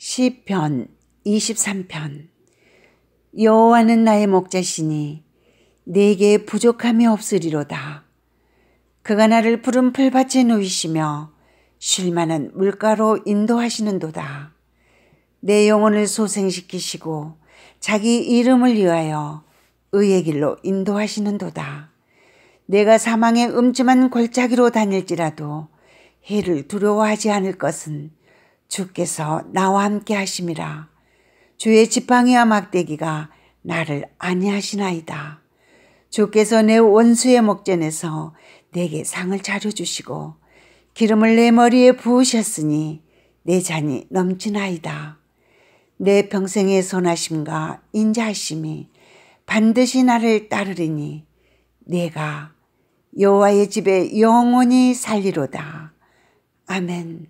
시편 23편 여호와는 나의 목자시니 내게 부족함이 없으리로다. 그가 나를 푸른 풀밭에 놓이시며 쉴만한 물가로 인도하시는도다. 내 영혼을 소생시키시고 자기 이름을 위하여 의의 길로 인도하시는도다. 내가 사망의 음침한 골짜기로 다닐지라도 해를 두려워하지 않을 것은 주께서 나와 함께 하심이라 주의 지팡이와 막대기가 나를 안니하시나이다 주께서 내 원수의 목전에서 내게 상을 차려주시고 기름을 내 머리에 부으셨으니 내 잔이 넘치나이다. 내 평생의 선하심과 인자하심이 반드시 나를 따르리니 내가 여호와의 집에 영원히 살리로다. 아멘.